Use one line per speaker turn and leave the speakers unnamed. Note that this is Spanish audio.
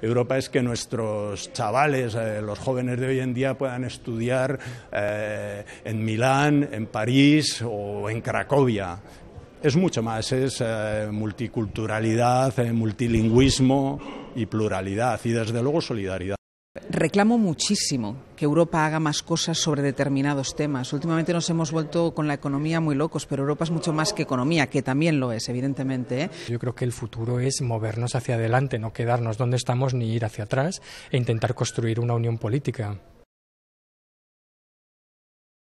Europa es que nuestros chavales, eh, los jóvenes de hoy en día, puedan estudiar eh, en Milán, en París o en Cracovia. Es mucho más, es eh, multiculturalidad, multilingüismo y pluralidad y desde luego solidaridad. Reclamo muchísimo que
Europa haga más cosas sobre determinados temas. Últimamente nos hemos vuelto con la economía muy locos, pero Europa es mucho más que economía, que también lo es, evidentemente. ¿eh?
Yo creo que el futuro es movernos hacia adelante, no quedarnos donde estamos ni ir hacia atrás e intentar construir una unión política.